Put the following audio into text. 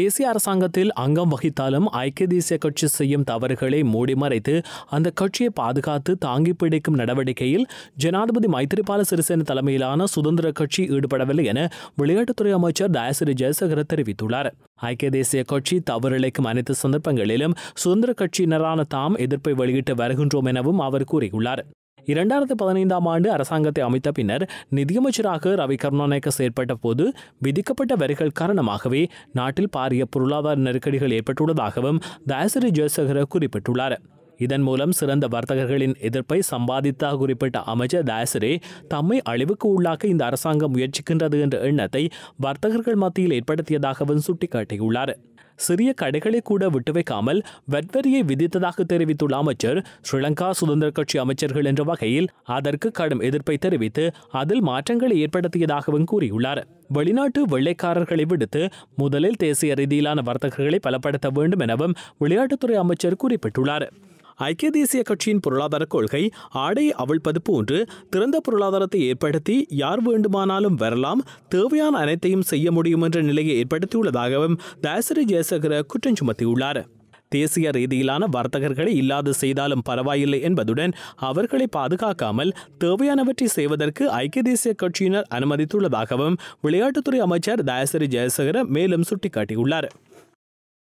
தேசிய அரசாங்கத்தில் அங்கம் வகித்தாலும் ஐக்கிய தேசிய கட்சி செய்யும் தவறுகளை மூடிமறைத்து அந்த கட்சியை பாதுகாத்து தாங்கி பிடிக்கும் நடவடிக்கையில் ஜனாதிபதி மைத்திரிபால சிறிசேன தலைமையிலான சுதந்திர கட்சி ஈடுபடவில்லை என விளையாட்டுத்துறை அமைச்சர் தயாசிரி ஜெயசகர தெரிவித்துள்ளார் ஐக்கிய தேசிய கட்சி தவறிழைக்கும் அனைத்து சந்தர்ப்பங்களிலும் சுதந்திர கட்சியினரான தாம் எதிர்ப்பை வெளியிட்டு வருகின்றோம் எனவும் அவர் கூறியுள்ளார் இரண்டாயிரத்தி பதினைந்தாம் ஆண்டு அரசாங்கத்தை அமைத்த பின்னர் நிதியமைச்சராக ரவி கருணாநாயக்க செயற்பட்ட போது விதிக்கப்பட்ட வரிகள் காரணமாகவே நாட்டில் பாரிய பொருளாதார நெருக்கடிகள் ஏற்பட்டுள்ளதாகவும் தயசிரி ஜெயசேகர குறிப்பிட்டுள்ளார் இதன் மூலம் சிறந்த வர்த்தகர்களின் எதிர்ப்பை சம்பாதித்தாக குறிப்பிட்ட அமைச்சர் தாசரே தம்மை அழிவுக்கு உள்ளாக்க இந்த அரசாங்கம் முயற்சிக்கின்றது என்ற எண்ணத்தை வர்த்தகர்கள் மத்தியில் ஏற்படுத்தியதாகவும் சுட்டிக்காட்டியுள்ளார் சிறிய கடைகளை கூட விட்டு வைக்காமல் வெட்வரியை விதித்ததாக தெரிவித்துள்ள அமைச்சர் ஸ்ரீலங்கா சுதந்திர கட்சி அமைச்சர்கள் என்ற வகையில் அதற்கு கடும் எதிர்ப்பை தெரிவித்து அதில் மாற்றங்களை ஏற்படுத்தியதாகவும் கூறியுள்ளார் வெளிநாட்டு வெள்ளைக்காரர்களை விடுத்து முதலில் தேசிய ரீதியிலான வர்த்தகர்களை பலப்படுத்த வேண்டும் எனவும் விளையாட்டுத்துறை அமைச்சர் குறிப்பிட்டுள்ளார் ஐக்கிய தேசிய கட்சியின் பொருளாதார கொள்கை ஆடை அவிழ்ப்பது போன்று திறந்த பொருளாதாரத்தை ஏற்படுத்தி யார் வேண்டுமானாலும் வரலாம் தேவையான அனைத்தையும் செய்ய முடியும் என்ற நிலையை ஏற்படுத்தியுள்ளதாகவும் தாசரி ஜெயசேகர குற்றம் சுமத்தியுள்ளார் தேசிய ரீதியிலான வர்த்தகர்களை இல்லாது செய்தாலும் பரவாயில்லை என்பதுடன் அவர்களை பாதுகாக்காமல் தேவையானவற்றை செய்வதற்கு ஐக்கிய தேசிய கட்சியினர் அனுமதித்துள்ளதாகவும் விளையாட்டுத்துறை அமைச்சர் தயாசிரி ஜெயசேகர மேலும் சுட்டிக்காட்டியுள்ளார்